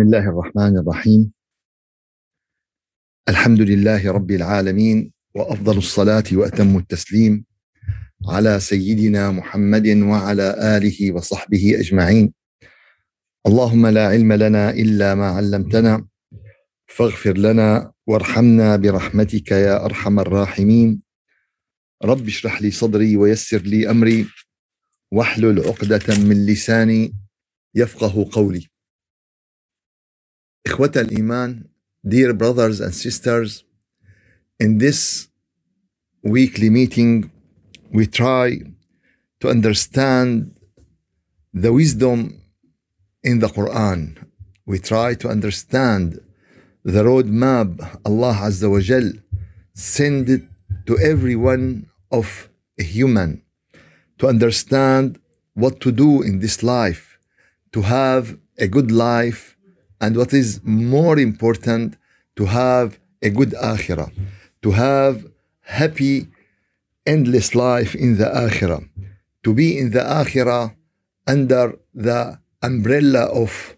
بسم الله الرحمن الرحيم الحمد لله رب العالمين وافضل الصلاه واتم التسليم على سيدنا محمد وعلى اله وصحبه اجمعين اللهم لا علم لنا الا ما علمتنا فاغفر لنا وارحمنا برحمتك يا ارحم الراحمين رب اشرح لي صدري ويسر لي امري واحلل عقده من لساني يفقه قولي إخوة الإيمان, dear brothers and sisters, in this weekly meeting, we try to understand the wisdom in the Quran. We try to understand the roadmap Allah Azza wa Jal sent it to everyone of a human to understand what to do in this life, to have a good life and what is more important, to have a good akhirah, to have happy, endless life in the akhirah, to be in the akhirah under the umbrella of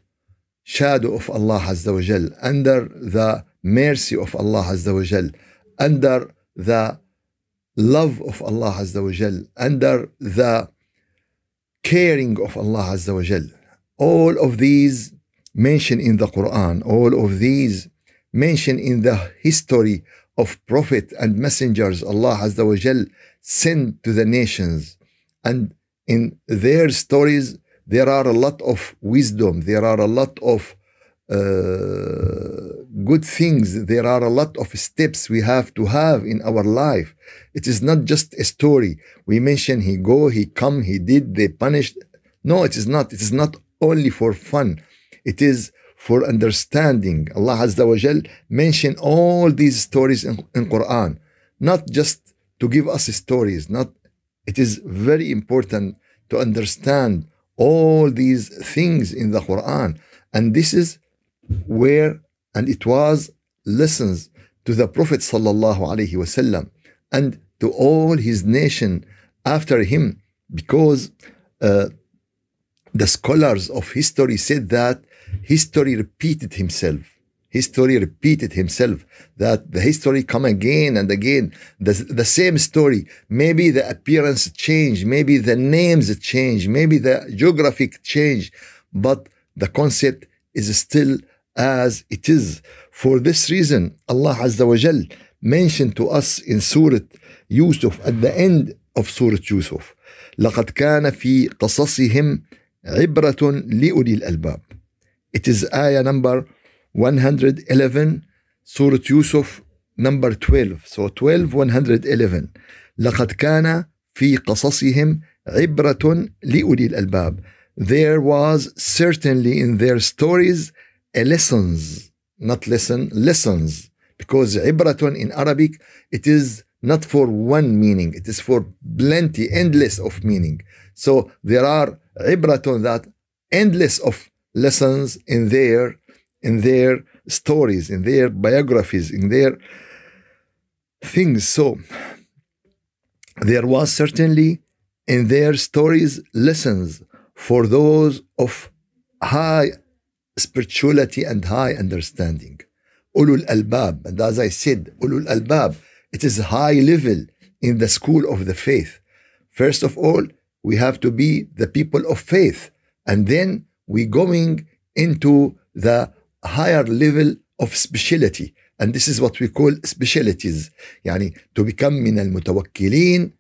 shadow of Allah Azza wa Jal, under the mercy of Allah Azza wa Jal, under the love of Allah Azza wa Jal, under the caring of Allah Azza wa Jal. All of these mentioned in the Quran, all of these mentioned in the history of prophet and messengers Allah Azza wa Jal sent to the nations. And in their stories, there are a lot of wisdom, there are a lot of uh, good things, there are a lot of steps we have to have in our life. It is not just a story. We mention he go, he come, he did, they punished. No, it is not. It is not only for fun. It is for understanding. Allah Azza wa Jal mentioned all these stories in, in Quran, not just to give us stories, not it is very important to understand all these things in the Quran. And this is where and it was lessons to the Prophet sallallahu alaihi wasallam and to all his nation after him because uh, the scholars of history said that history repeated himself history repeated himself that the history come again and again the, the same story maybe the appearance change maybe the names change maybe the geographic change but the concept is still as it is for this reason allah azza wa jal mentioned to us in surah yusuf at the end of surah yusuf لقد كان في قصصهم عبرة لأولي الألباب it is ayah number 111, Surah Yusuf number 12. So 12, 111. لقد كان في قصصهم عبرة لأولي الألباب. There was certainly in their stories a lessons, not lesson, lessons. Because عبرة in Arabic, it is not for one meaning, it is for plenty, endless of meaning. So there are عبرة that endless of lessons in their in their stories, in their biographies, in their things. So there was certainly in their stories lessons for those of high spirituality and high understanding. Ulul albab, and as I said, ulul albab, it is high level in the school of the faith. First of all, we have to be the people of faith, and then we're going into the higher level of speciality and this is what we call specialities يعني to become من المتوكلين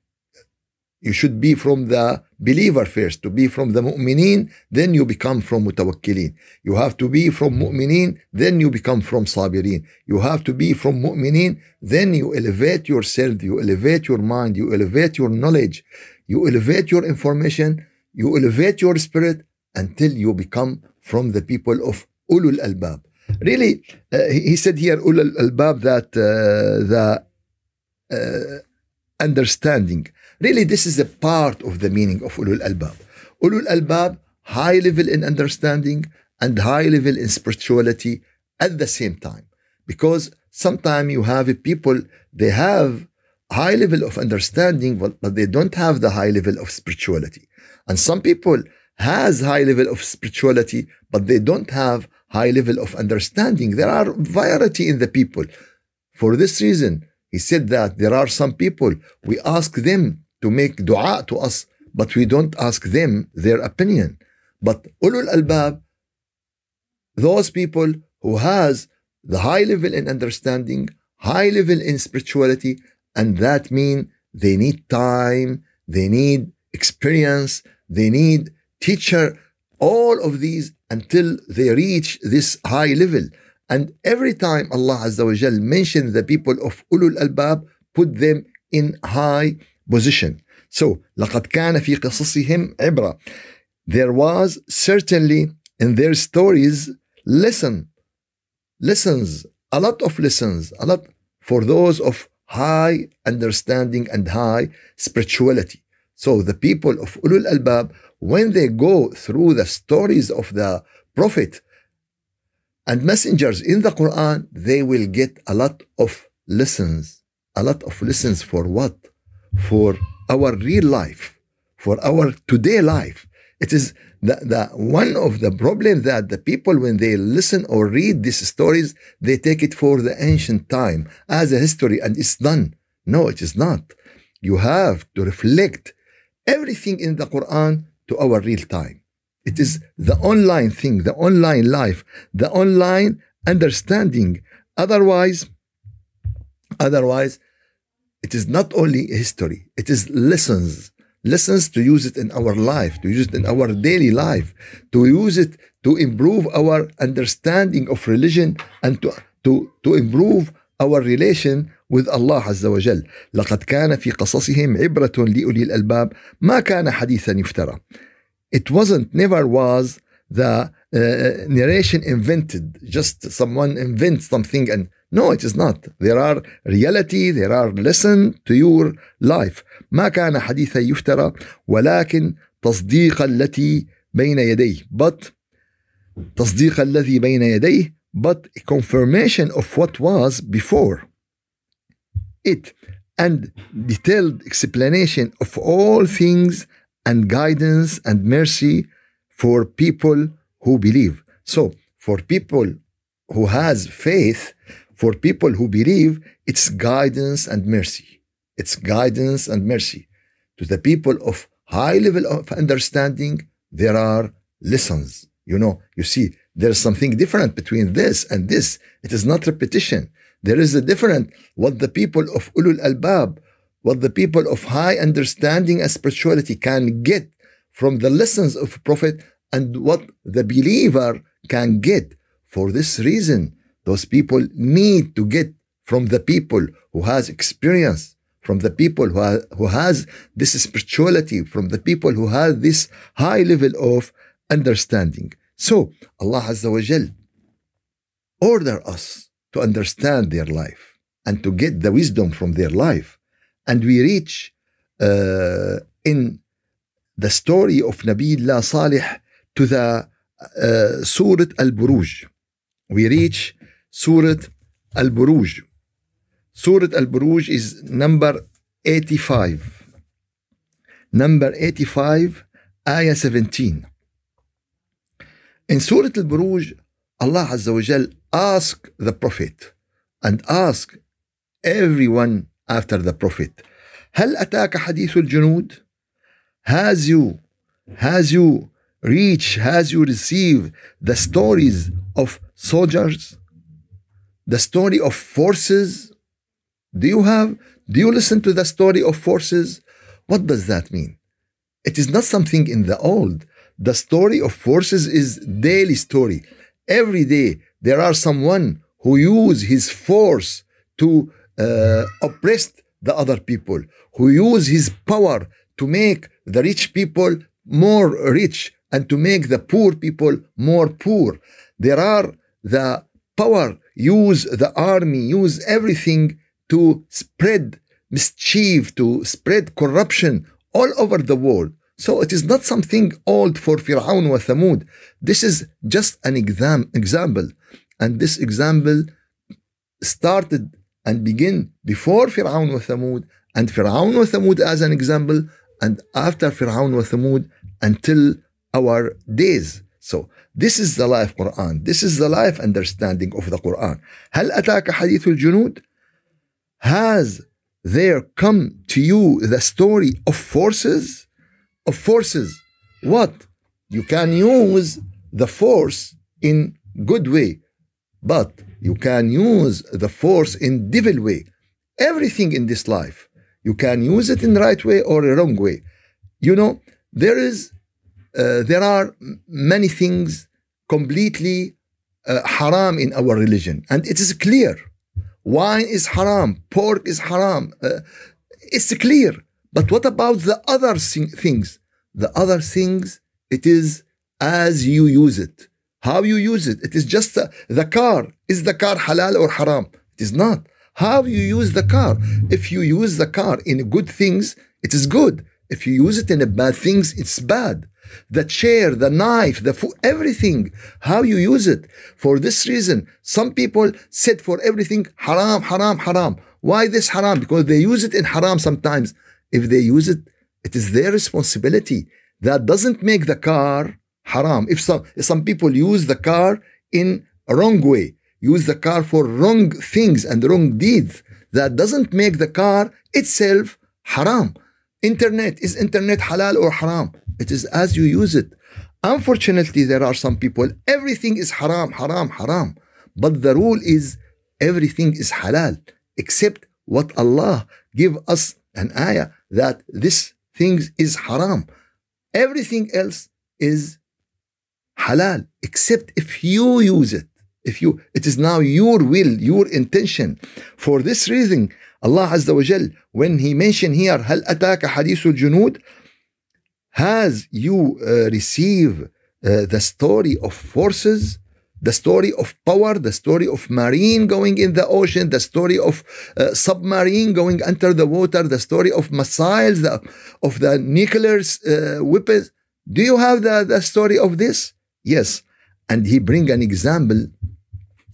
you should be from the believer first to be from the مؤمنين, then you become from mutawakkilin you have to be from مؤمنين, then you become from sabirin you have to be from مؤمنين, then you elevate yourself you elevate your mind you elevate your knowledge you elevate your information you elevate your spirit until you become from the people of ulul albab. Really, uh, he said here ulul albab that uh, the uh, understanding. Really, this is a part of the meaning of ulul albab. Ulul albab, high level in understanding and high level in spirituality at the same time, because sometimes you have people they have high level of understanding but, but they don't have the high level of spirituality and some people has high level of spirituality, but they don't have high level of understanding. There are variety in the people. For this reason, he said that there are some people, we ask them to make dua to us, but we don't ask them their opinion. But ulul albab, those people who has the high level in understanding, high level in spirituality, and that mean they need time, they need experience, they need teach her all of these until they reach this high level. And every time Allah Azza wa Jal mentioned the people of Ulul Albab, put them in high position. So, لقد كان في قصصهم عبرة. There was certainly in their stories lesson, lessons, a lot of lessons, a lot for those of high understanding and high spirituality. So the people of Ulul Albab when they go through the stories of the prophet and messengers in the Quran, they will get a lot of lessons. A lot of lessons for what? For our real life, for our today life. It is the, the one of the problems that the people, when they listen or read these stories, they take it for the ancient time as a history and it's done. No, it is not. You have to reflect everything in the Quran to our real time. It is mm-hmm. the online thing, the online life, the online understanding. Otherwise, otherwise, it is not only history, it is lessons. Lessons to use it in our life, to use it in our daily life, to use it to improve our understanding of religion and to, to, to improve our relation with الله عز وجل لقد كان في قصصهم عبرة لأولي الألباب ما كان حديثا يفترى It wasn't never was the uh, narration invented just someone invents something and no it is not there are reality there are lesson to your life ما كان حديثا يفترى ولكن تصديق التي بين يديه but تصديق الذي بين يديه but confirmation of what was before it and detailed explanation of all things and guidance and mercy for people who believe. So for people who has faith, for people who believe, it's guidance and mercy. It's guidance and mercy. To the people of high level of understanding, there are lessons. You know, you see, there's something different between this and this. It is not repetition. There is a difference what the people of Ulul Albab, what the people of high understanding and spirituality can get from the lessons of Prophet and what the believer can get. For this reason, those people need to get from the people who has experience, from the people who, who has this spirituality, from the people who have this high level of understanding. So Allah Azza wa Jal order us to understand their life and to get the wisdom from their life. And we reach uh, in the story of Nabiullah Salih to the uh, Surah Al Buruj. We reach Surah Al Buruj. Surah Al Buruj is number 85. Number 85, Ayah 17. In Surah Al Buruj, Allah Azza wa Jal ask the Prophet and ask everyone after the Prophet هل أتاك حديث الجنود has you has you reached has you received the stories of soldiers the story of forces do you have do you listen to the story of forces what does that mean it is not something in the old the story of forces is daily story every day there are someone who use his force to uh, oppress the other people, who use his power to make the rich people more rich and to make the poor people more poor. There are the power, use the army, use everything to spread mischief, to spread corruption all over the world. So it is not something old for Fir'aun wa Thamud. This is just an exam, example and this example started and begin before Fir'aun wa Thamud and Fir'aun wa Thamud as an example and after Fir'aun wa Thamud until our days. So this is the life Quran. This is the life understanding of the Quran. هل أتاك حديث الجنود? Has there come to you the story of forces? Of forces. What? You can use the force in good way. But you can use the force in devil way. Everything in this life, you can use it in right way or wrong way. You know, there is, uh, there are many things completely uh, haram in our religion, and it is clear. Wine is haram, pork is haram. Uh, it's clear. But what about the other things? The other things, it is as you use it. How you use it. It is just the, the car. Is the car halal or haram? It is not. How you use the car. If you use the car in good things, it is good. If you use it in bad things, it's bad. The chair, the knife, the food, everything, how you use it. For this reason, some people said for everything, haram, haram, haram. Why this haram? Because they use it in haram sometimes. If they use it, it is their responsibility. That doesn't make the car haram. If some, some people use the car in a wrong way, use the car for wrong things and wrong deeds, that doesn't make the car itself haram. Internet, is internet halal or haram? It is as you use it. Unfortunately, there are some people, everything is haram, haram, haram. But the rule is everything is halal except what Allah give us an ayah that this thing is haram. Everything else is halal except if you use it if you it is now your will your intention for this reason Allah Azza wa Jal when he mentioned here "Hal Ataka حديث Junud," has you uh, receive uh, the story of forces the story of power the story of marine going in the ocean the story of uh, submarine going under the water the story of missiles the, of the nuclear uh, weapons do you have the, the story of this Yes, and he bring an example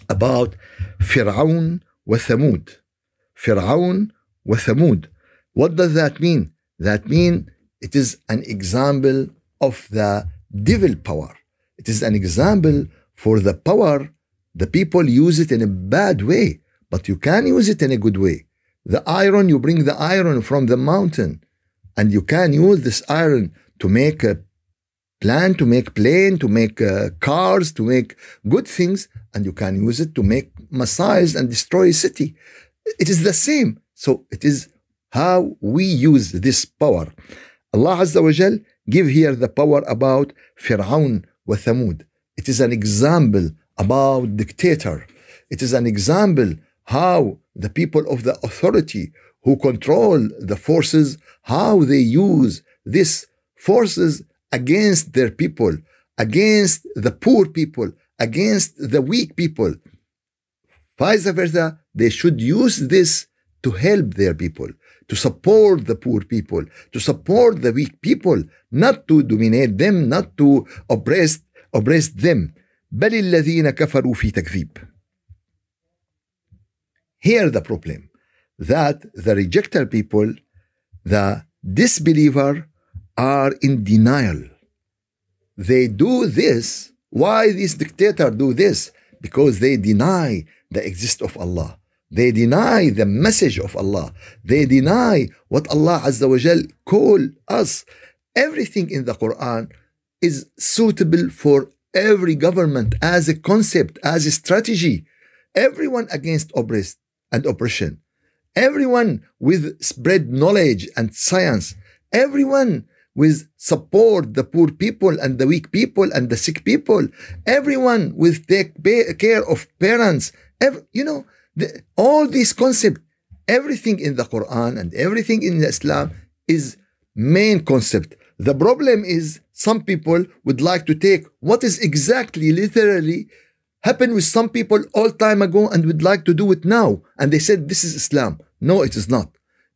about Fir'aun wa Thamud. Fir'aun wa Thamud. What does that mean? That mean it is an example of the devil power. It is an example for the power. The people use it in a bad way, but you can use it in a good way. The iron, you bring the iron from the mountain, and you can use this iron to make a plan to make plane, to make uh, cars, to make good things, and you can use it to make missiles and destroy a city. It is the same. So it is how we use this power. Allah Azza wa Jal give here the power about Fir'aun wa Thamud. It is an example about dictator. It is an example how the people of the authority who control the forces, how they use this forces against their people, against the poor people, against the weak people. Vice versa, they should use this to help their people, to support the poor people, to support the weak people, not to dominate them, not to oppress, oppress them. بل الذين كفروا في تكذيب. Here the problem that the rejected people, the disbeliever, are in denial. They do this. Why these dictators do this? Because they deny the existence of Allah. They deny the message of Allah. They deny what Allah Azza wa Jal call us. Everything in the Quran is suitable for every government as a concept, as a strategy. Everyone against oppressed and oppression. Everyone with spread knowledge and science. Everyone with support the poor people and the weak people and the sick people. Everyone will take care of parents. Every, you know, the, all these concepts, everything in the Quran and everything in Islam is main concept. The problem is some people would like to take what is exactly literally happened with some people all time ago and would like to do it now. And they said this is Islam. No, it is not.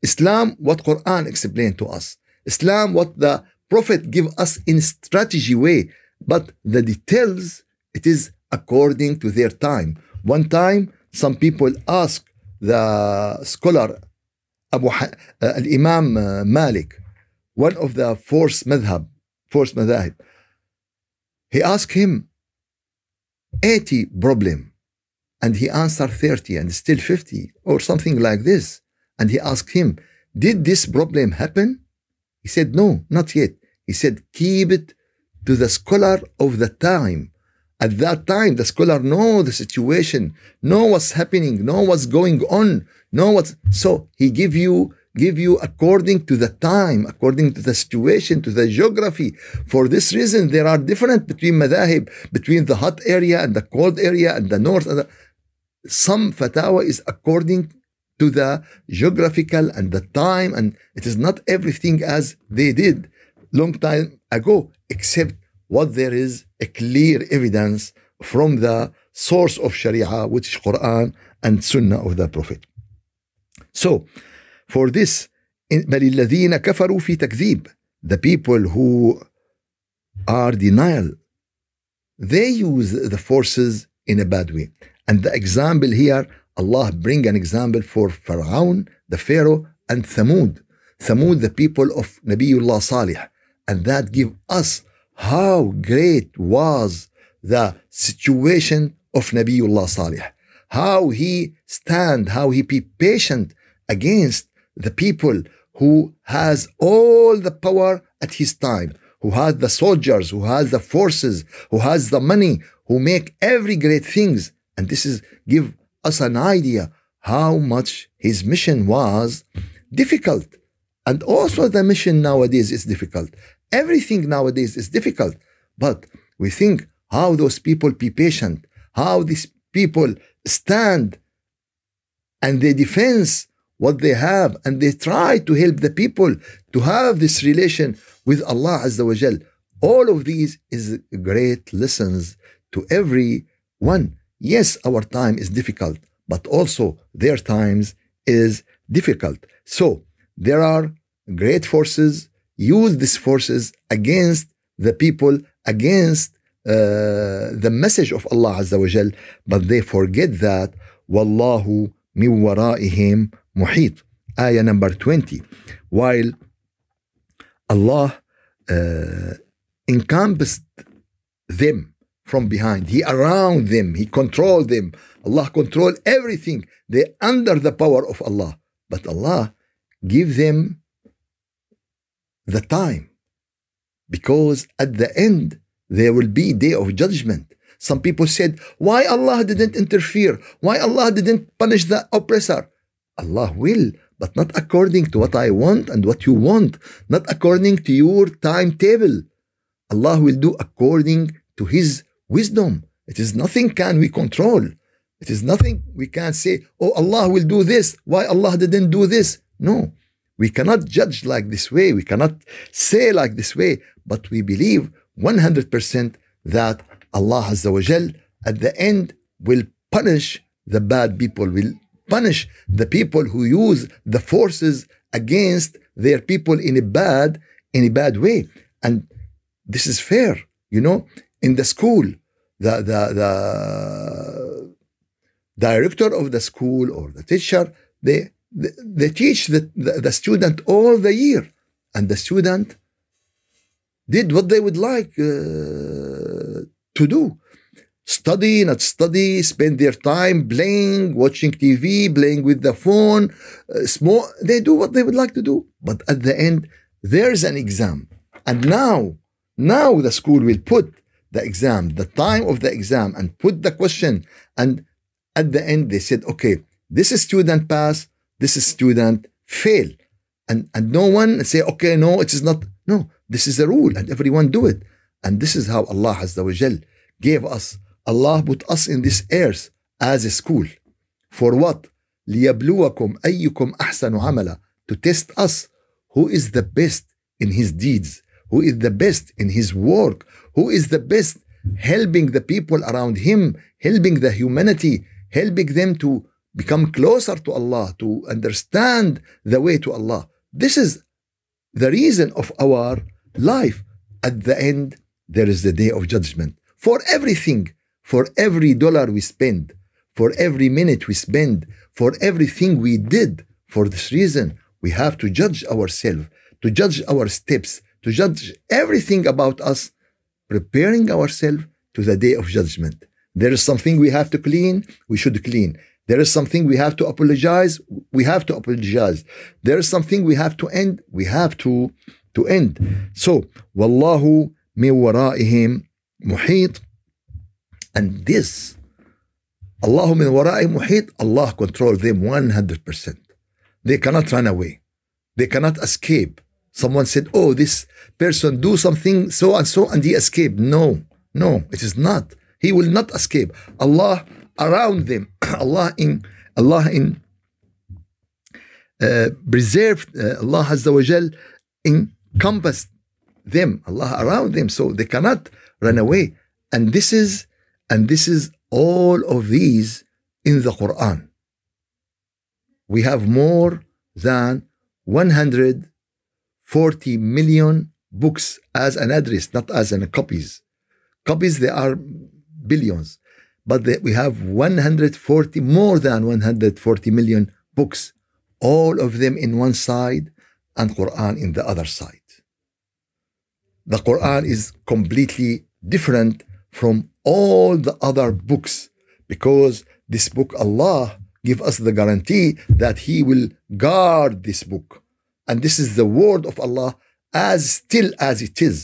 Islam, what Quran explained to us. Islam, what the Prophet give us in strategy way, but the details, it is according to their time. One time, some people ask the scholar Abu uh, Imam uh, Malik, one of the four madhab, fourth madhab. He asked him 80 problem, and he answered 30 and still 50 or something like this. And he asked him, did this problem happen? He said, No, not yet. He said, Keep it to the scholar of the time. At that time, the scholar know the situation, know what's happening, know what's going on, know what's so he give you give you according to the time, according to the situation, to the geography. For this reason, there are different between madahib, between the hot area and the cold area and the north. And the, some fatwa is according to the geographical and the time and it is not everything as they did long time ago except what there is a clear evidence from the source of sharia which is quran and sunnah of the prophet so for this الذين كفروا في تكذيب the people who are denial they use the forces in a bad way and the example here Allah bring an example for Pharaoh, the Pharaoh, and Thamud. Thamud, the people of Nabiullah Salih. And that give us how great was the situation of Nabiullah Salih. How he stand, how he be patient against the people who has all the power at his time, who has the soldiers, who has the forces, who has the money, who make every great things. And this is give us an idea how much his mission was difficult. And also, the mission nowadays is difficult. Everything nowadays is difficult. But we think how those people be patient, how these people stand and they defense what they have and they try to help the people to have this relation with Allah Azza wa Jal. All of these is great lessons to every one. Yes, our time is difficult, but also their times is difficult. So there are great forces. Use these forces against the people, against uh, the message of Allah Azza wa Jal, but they forget that Wallahu min waraihim muhit. Ayah number 20. While Allah uh, encompassed them from behind. He around them. He control them. Allah control everything. They under the power of Allah. But Allah give them the time. Because at the end, there will be day of judgment. Some people said, why Allah didn't interfere? Why Allah didn't punish the oppressor? Allah will, but not according to what I want and what you want, not according to your timetable. Allah will do according to His wisdom. It is nothing can we control. It is nothing we can not say, oh, Allah will do this. Why Allah didn't do this? No. We cannot judge like this way. We cannot say like this way. But we believe 100% that Allah Azza wa Jal at the end will punish the bad people, will punish the people who use the forces against their people in a bad, in a bad way. And this is fair, you know, in the school, the, the, the director of the school or the teacher, they, they, they teach the, the, the student all the year. And the student did what they would like uh, to do study, not study, spend their time playing, watching TV, playing with the phone, uh, They do what they would like to do. But at the end, there's an exam. And now, now the school will put the exam, the time of the exam, and put the question. And at the end, they said, okay, this is student pass, this is student fail. And, and no one say, okay, no, it is not. No, this is the rule, and everyone do it. And this is how Allah Azza wa Jal gave us. Allah put us in this earth as a school. For what? لِيَبْلُوَكُمْ أَيُّكُمْ أَحْسَنُ عَمَلًا To test us who is the best in his deeds, who is the best in his work, who is the best helping the people around him, helping the humanity, helping them to become closer to Allah, to understand the way to Allah. This is the reason of our life. At the end, there is the day of judgment for everything, for every dollar we spend, for every minute we spend, for everything we did. For this reason, we have to judge ourselves, to judge our steps, to judge everything about us preparing ourselves to the day of judgment. There is something we have to clean, we should clean. There is something we have to apologize, we have to apologize. There is something we have to end, we have to to end. So, wallahu min wara'ihim muhit. And this, Allahu min wara'ihim muhit, Allah controls them 100%. They cannot run away. They cannot escape. Someone said, oh, this person do something so and so and he escaped. No, no, it is not. He will not escape. Allah around them, Allah in Allah in uh, preserved, uh, Allah Azza wa Jal encompassed them, Allah around them, so they cannot run away. And this is and this is all of these in the Quran. We have more than 100 40 million books as an address, not as an copies. Copies, there are billions, but we have 140, more than 140 million books, all of them in one side and Quran in the other side. The Quran is completely different from all the other books because this book, Allah, give us the guarantee that He will guard this book. And this is the word of Allah as still as it is.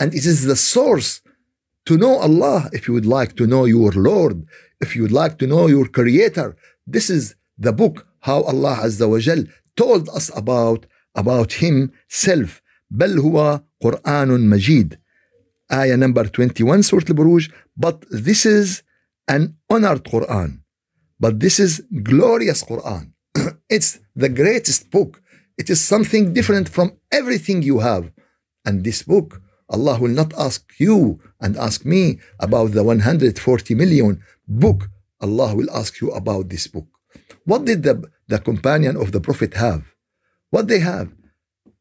And it is the source to know Allah if you would like to know your Lord, if you would like to know your Creator. This is the book how Allah Azza wa Jal told us about about himself. بل هو قرآن مجيد. Ayah number 21, Surah Al-Buruj. But this is an honored Quran. But this is glorious Quran. it's the greatest book it is something different from everything you have. And this book, Allah will not ask you and ask me about the 140 million book. Allah will ask you about this book. What did the, the companion of the Prophet have? What they have?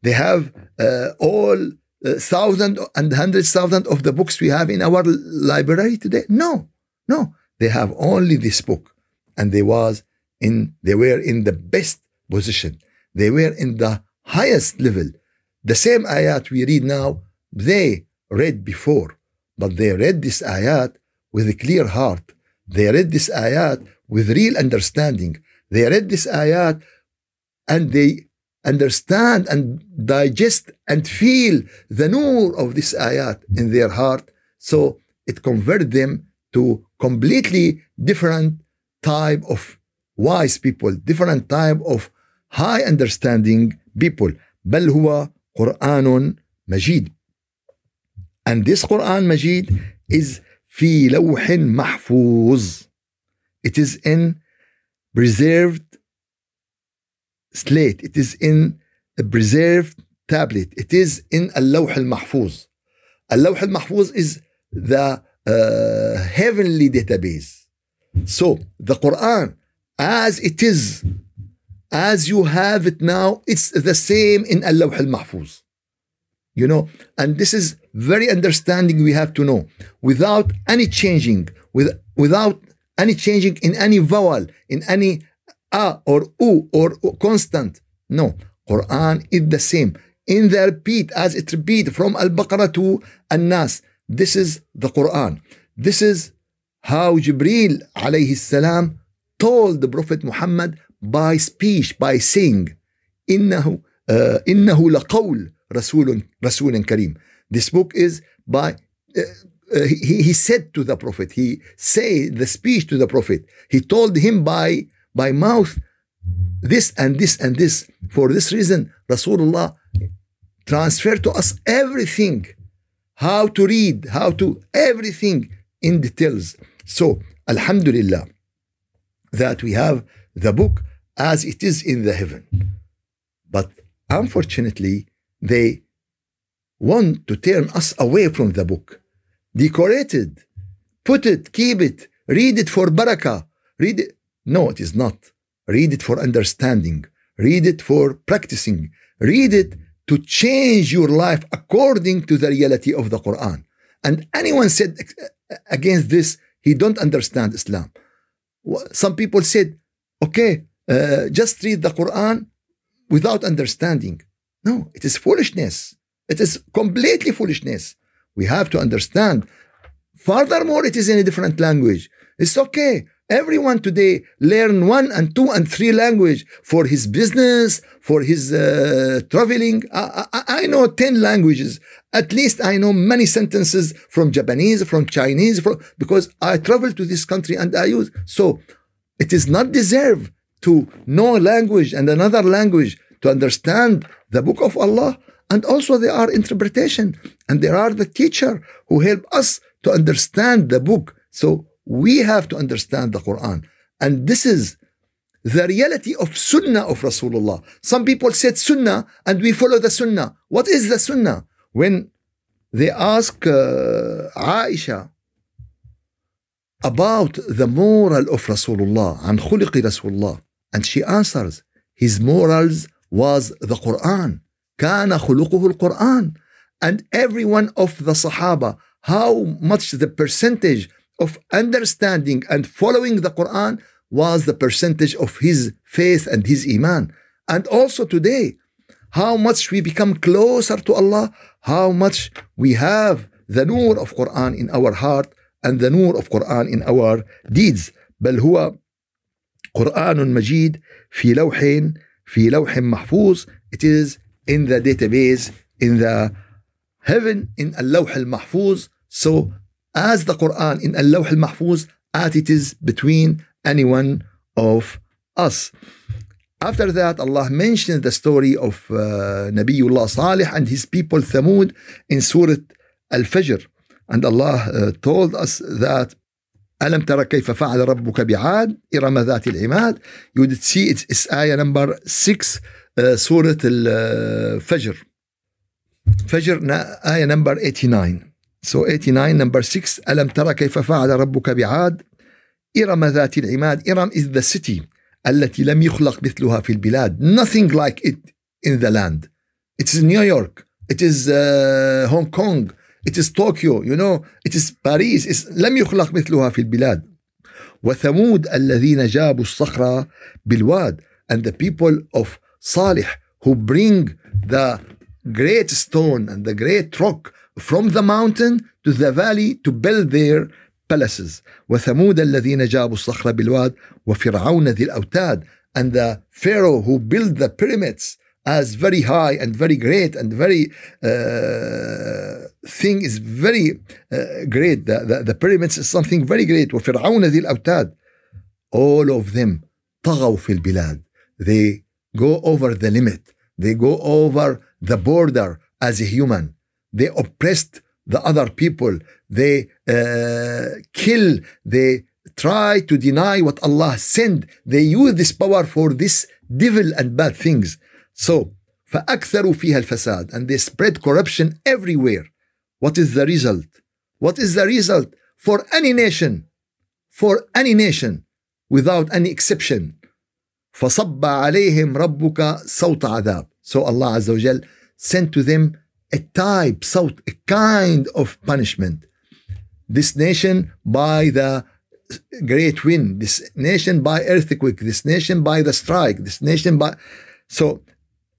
They have uh, all uh, thousand and hundred thousand of the books we have in our library today. No, no, they have only this book, and they was in they were in the best position. They were in the highest level. The same ayat we read now, they read before, but they read this ayat with a clear heart. They read this ayat with real understanding. They read this ayat and they understand and digest and feel the nur of this ayat in their heart. So it converted them to completely different type of wise people, different type of high understanding people بل هو قرآن مجيد and this Quran Majid is في لوح محفوظ it is in preserved slate it is in a preserved tablet it is in اللوح المحفوظ اللوح المحفوظ is the uh, heavenly database so the Quran as it is as you have it now, it's the same in Allah al Mahfuz. You know, and this is very understanding we have to know. Without any changing, with, without any changing in any vowel, in any a or u or constant. No, Quran is the same. In the repeat, as it repeat from Al-Baqarah to An-Nas, this is the Quran. This is how Jibril alayhi salam told the Prophet Muhammad by speech, by saying, إنه uh, إنه لقول رسول رسول كريم. This book is by uh, uh, he, he said to the prophet. He say the speech to the prophet. He told him by by mouth this and this and this. For this reason, Rasulullah transferred to us everything, how to read, how to everything in details. So, Alhamdulillah, that we have the book as it is in the heaven. But unfortunately, they want to turn us away from the book. Decorate it, put it, keep it, read it for barakah. Read it. No, it is not. Read it for understanding. Read it for practicing. Read it to change your life according to the reality of the Quran. And anyone said against this, he don't understand Islam. Some people said, okay, uh, just read the Quran without understanding. No, it is foolishness. It is completely foolishness. We have to understand. Furthermore, it is in a different language. It's okay. Everyone today learn one and two and three language for his business, for his uh, traveling. I, I, I, know 10 languages. At least I know many sentences from Japanese, from Chinese, from, because I travel to this country and I use. So it is not deserved to know language and another language to understand the book of Allah. And also there are interpretation and there are the teacher who help us to understand the book. So we have to understand the Quran. And this is the reality of Sunnah of Rasulullah. Some people said Sunnah and we follow the Sunnah. What is the Sunnah? When they ask uh, Aisha about the moral of Rasulullah, عن خلق رسول الله, and she answers, his morals was the Quran. كان خلقه القرآن. And every one of the Sahaba, how much the percentage of understanding and following the Quran was the percentage of his faith and his iman. And also today, how much we become closer to Allah, how much we have the nur of Quran in our heart and the nur of Quran in our deeds. بل هو قرآن مجيد في لوح في لوح محفوظ it is in the database in the heaven in اللوح المحفوظ so as the Quran in اللوح المحفوظ as it is between anyone of us After that, Allah mentioned the story of uh, Nabiullah صالح and his people Thamud in Surah Al-Fajr. And Allah uh, told us that ألم ترى كيف فعل ربك بعاد إرم ذات العماد you did see it is آية نمبر 6 uh, آه، سورة الفجر فجر آية نمبر 89 so 89 number 6 ألم ترى كيف فعل ربك بعاد إرم ذات العماد إرم is the city التي لم يخلق مثلها في البلاد nothing like it in the land it is New York it is uh, Hong Kong it is Tokyo you know it is Paris it's لم يخلق مثلها في البلاد وثمود الذين جابوا الصخرة بالواد and the people of Salih who bring the great stone and the great rock from the mountain to the valley to build their palaces وثمود الذين جابوا الصخرة بالواد وفرعون ذي الأوتاد and the Pharaoh who built the pyramids as very high and very great and very uh, thing is very uh, great. The, the, the, pyramids is something very great. All of them They go over the limit. They go over the border as a human. They oppressed the other people. They uh, kill. They try to deny what Allah sent. They use this power for this devil and bad things. So, فأكثروا فيها الفساد and they spread corruption everywhere. What is the result? What is the result for any nation? For any nation without any exception. فصب عليهم ربك صوت عذاب. So Allah Azza wa Jal sent to them a type, صوت, a kind of punishment. This nation by the great wind, this nation by earthquake, this nation by the strike, this nation by. So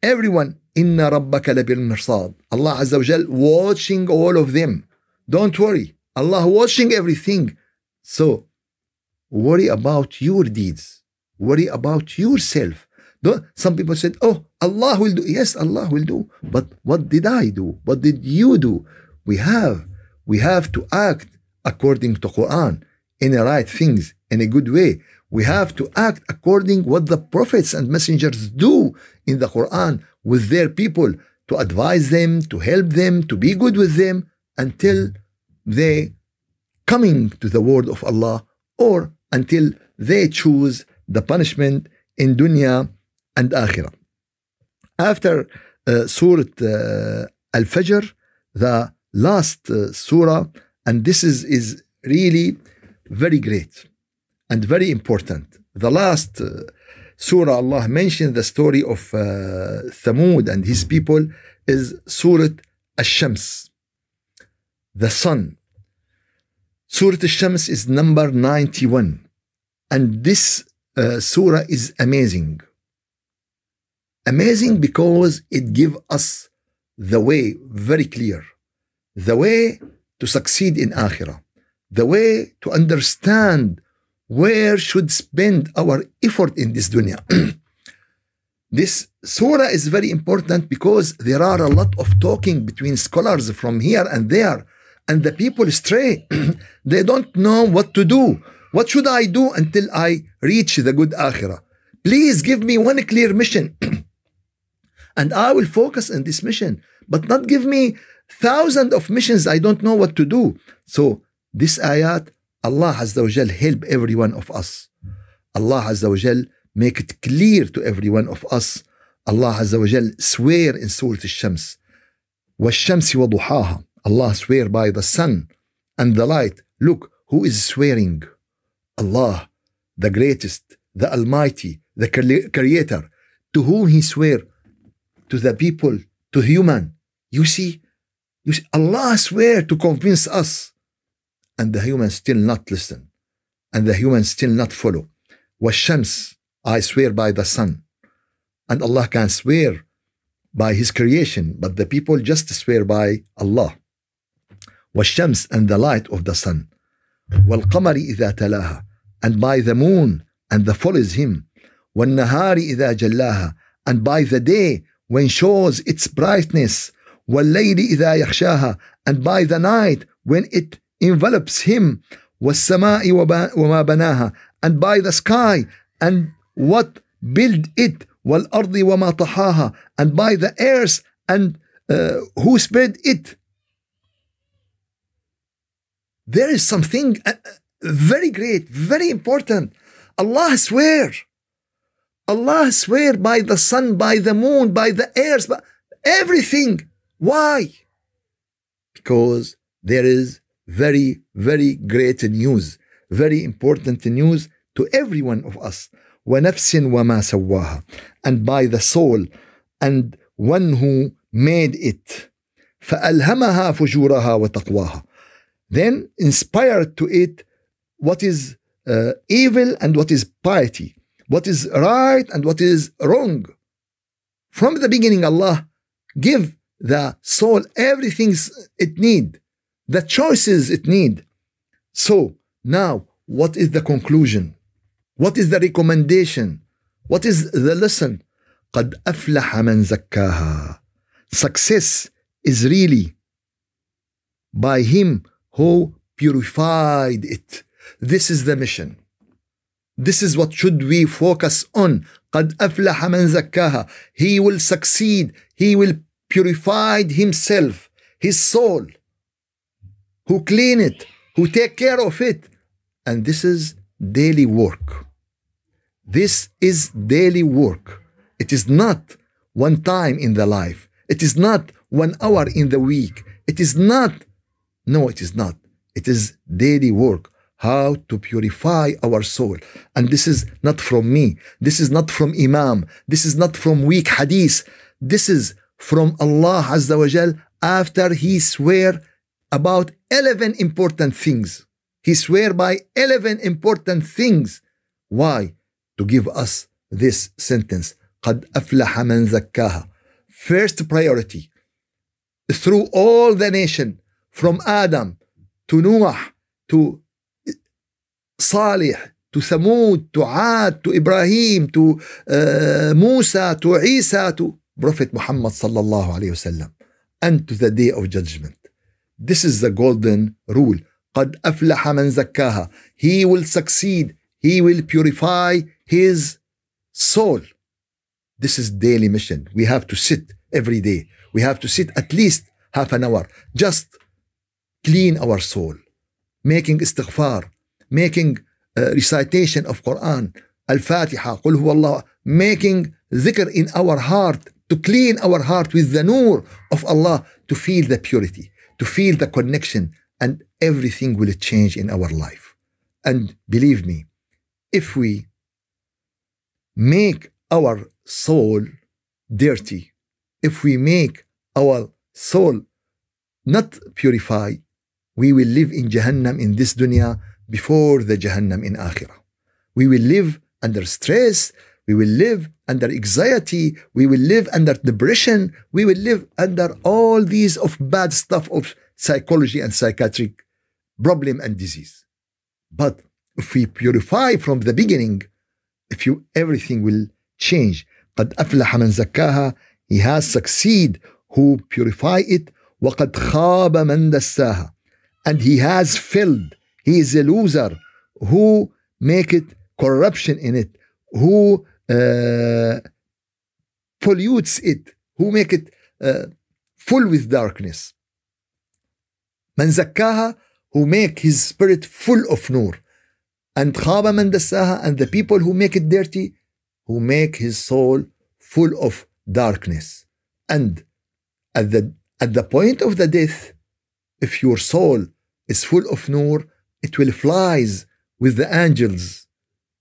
everyone inna rabbaka labil mirsad Allah azza wa jal watching all of them don't worry Allah watching everything so worry about your deeds worry about yourself don't, some people said oh Allah will do yes Allah will do but what did I do what did you do we have we have to act according to Quran in the right things in a good way we have to act according what the prophets and messengers do in the Quran with their people to advise them, to help them, to be good with them until they coming to the word of Allah or until they choose the punishment in dunya and akhirah. After uh, Surah uh, Al-Fajr, the last uh, surah, and this is, is really very great and very important. The last uh, surah Allah mentioned the story of uh, Thamud and his people is Surah Ash-Shams, the sun. Surah Ash-Shams is number 91 and this uh, surah is amazing. Amazing because it gives us the way very clear, the way to succeed in Akhirah, the way to understand where should spend our effort in this dunya this surah is very important because there are a lot of talking between scholars from here and there and the people stray they don't know what to do what should i do until i reach the good akhirah please give me one clear mission and i will focus on this mission but not give me thousands of missions i don't know what to do so this ayat Allah Azza wa Jal help every one of us. Allah Azza wa Jal make it clear to every one of us. Allah Azza wa Jal swear in Surah Al-Shams. وَالشَّمْسِ وَضُحَاهَا Allah swear by the sun and the light. Look, who is swearing? Allah, the greatest, the Almighty, the Creator. To whom he swear? To the people, to human. You see, you see Allah swear to convince us and the humans still not listen and the humans still not follow. Shams? I swear by the sun. And Allah can swear by his creation, but the people just swear by Allah. Shams and the light of the sun. والقمر إذا تلاها and by the moon and the follows him. والنهار إذا جلاها and by the day when shows its brightness. والليل إذا يخشاها and by the night when it envelops him and by the sky and what build it and by the earth and uh, who spread it there is something uh, uh, very great very important Allah swear Allah swear by the sun by the moon by the earth by everything why because there is very, very great news, very important news to every one of us. ونفس وما سواها and by the soul and one who made it فألهمها فجورها وتقواها then inspired to it what is uh, evil and what is piety what is right and what is wrong from the beginning Allah give the soul everything it need the choices it need. So now, what is the conclusion? What is the recommendation? What is the lesson? قد أفلح من زكاها. Success is really by him who purified it. This is the mission. This is what should we focus on. قد أفلح من زكاها. He will succeed. He will purify himself, his soul who clean it, who take care of it. And this is daily work. This is daily work. It is not one time in the life. It is not one hour in the week. It is not, no, it is not. It is daily work. How to purify our soul. And this is not from me. This is not from Imam. This is not from weak hadith. This is from Allah Azza wa Jal after he swear about 11 important things. He swear by 11 important things. Why? To give us this sentence. قد أفلح من زكاها. First priority. Through all the nation, from Adam to Noah to Salih to Thamud to Ad to Ibrahim to uh, Musa to Isa to Prophet Muhammad sallallahu alayhi wasallam and to the day of judgment. This is the golden rule. قد أفلح من زكاها. He will succeed. He will purify his soul. This is daily mission. We have to sit every day. We have to sit at least half an hour. Just clean our soul. Making istighfar. Making uh, recitation of Quran. Al-Fatiha. قل هو الله. Making zikr in our heart. To clean our heart with the nur of Allah. To feel the purity to feel the connection, and everything will change in our life. And believe me, if we make our soul dirty, if we make our soul not purify, we will live in Jahannam in this dunya before the Jahannam in Akhirah. We will live under stress we will live under anxiety. We will live under depression. We will live under all these of bad stuff of psychology and psychiatric problem and disease. But if we purify from the beginning, if you everything will change. قد أفلح من زكاها He has succeed who purify it وقد خاب من دساها And he has failed. He is a loser who make it corruption in it, who uh, pollutes it, who make it uh, full with darkness. من زكاها who make his spirit full of nur. And khaba man dasaha and the people who make it dirty, who make his soul full of darkness. And at the at the point of the death, if your soul is full of nur, it will flies with the angels.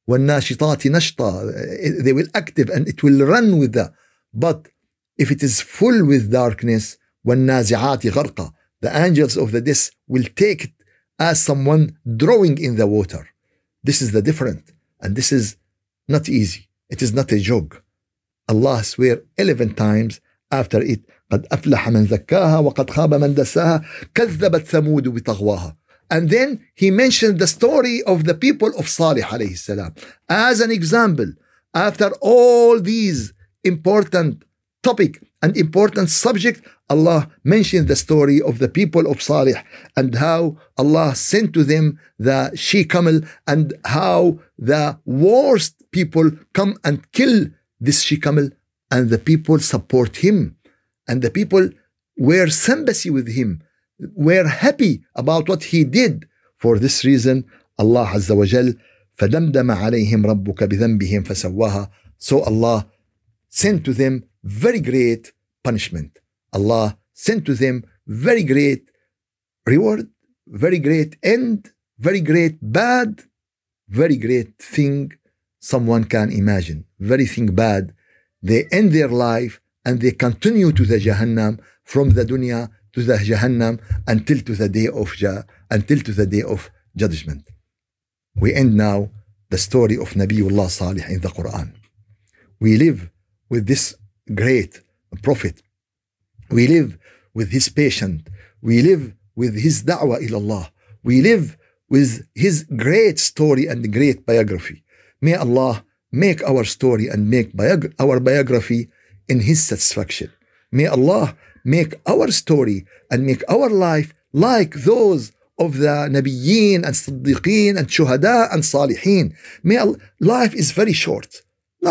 والناشطات نشطة they will active and it will run with that but if it is full with darkness والنازعات غرقة the angels of the dis will take it as someone drawing in the water this is the different and this is not easy it is not a joke Allah swear 11 times after it قد أفلح من زكاها وقد خاب من دساها كذبت ثمود بطغواها and then he mentioned the story of the people of Salih alayhi salam as an example. After all these important topic and important subject, Allah mentioned the story of the people of Salih and how Allah sent to them the she camel and how the worst people come and kill this she camel and the people support him and the people were sympathy with him were happy about what he did. For this reason, Allah Azza wa Jal, فَدَمْدَمَ عَلَيْهِمْ رَبُّكَ بِذَنْبِهِمْ فَسَوَّاهَا So Allah sent to them very great punishment. Allah sent to them very great reward, very great end, very great bad, very great thing someone can imagine. Very thing bad. They end their life and they continue to the Jahannam from the dunya to the Jahannam until to the day of ja, until to the day of judgment. We end now the story of Nabiullah Salih in the Quran. We live with this great prophet. We live with his patience. We live with his da'wah ilallah. We live with his great story and great biography. May Allah make our story and make biog- our biography in his satisfaction. May Allah make our story and make our life like those of the Nabiyeen and Siddiqeen and Shuhada and Salihin. May Allah, life is very short.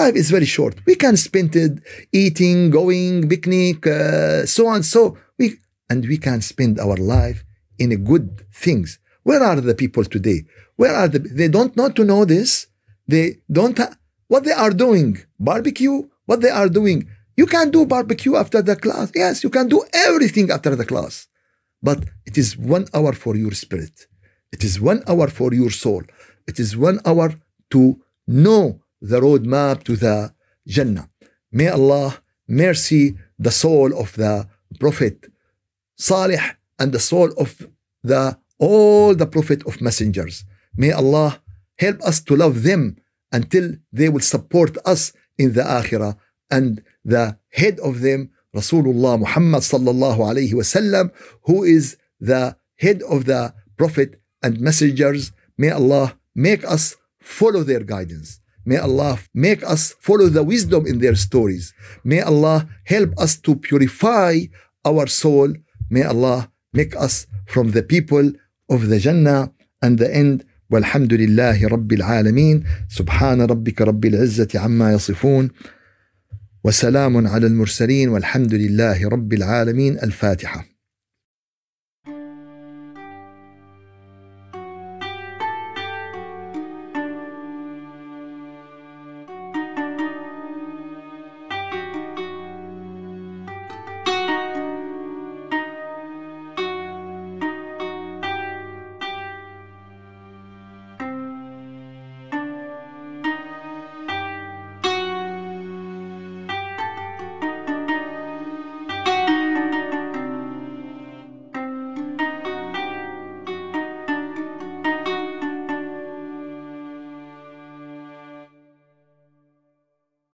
Life is very short. We can spend it eating, going, picnic, uh, so and so. We and we can spend our life in good things. Where are the people today? Where are the? They don't know to know this. They don't. Ha- what they are doing? Barbecue. What they are doing? You can do barbecue after the class. Yes, you can do everything after the class. But it is one hour for your spirit. It is one hour for your soul. It is one hour to know the roadmap to the Jannah. May Allah mercy the soul of the Prophet Salih and the soul of the all the Prophet of messengers. May Allah help us to love them until they will support us in the Akhirah and the head of them, Rasulullah Muhammad sallallahu alayhi wasallam, who is the head of the Prophet and messengers. May Allah make us follow their guidance. May Allah make us follow the wisdom in their stories. May Allah help us to purify our soul. May Allah make us from the people of the Jannah and the end. والحمد لله رب العالمين سبحان ربك رب العزة عما يصفون وسلام على المرسلين والحمد لله رب العالمين الفاتحه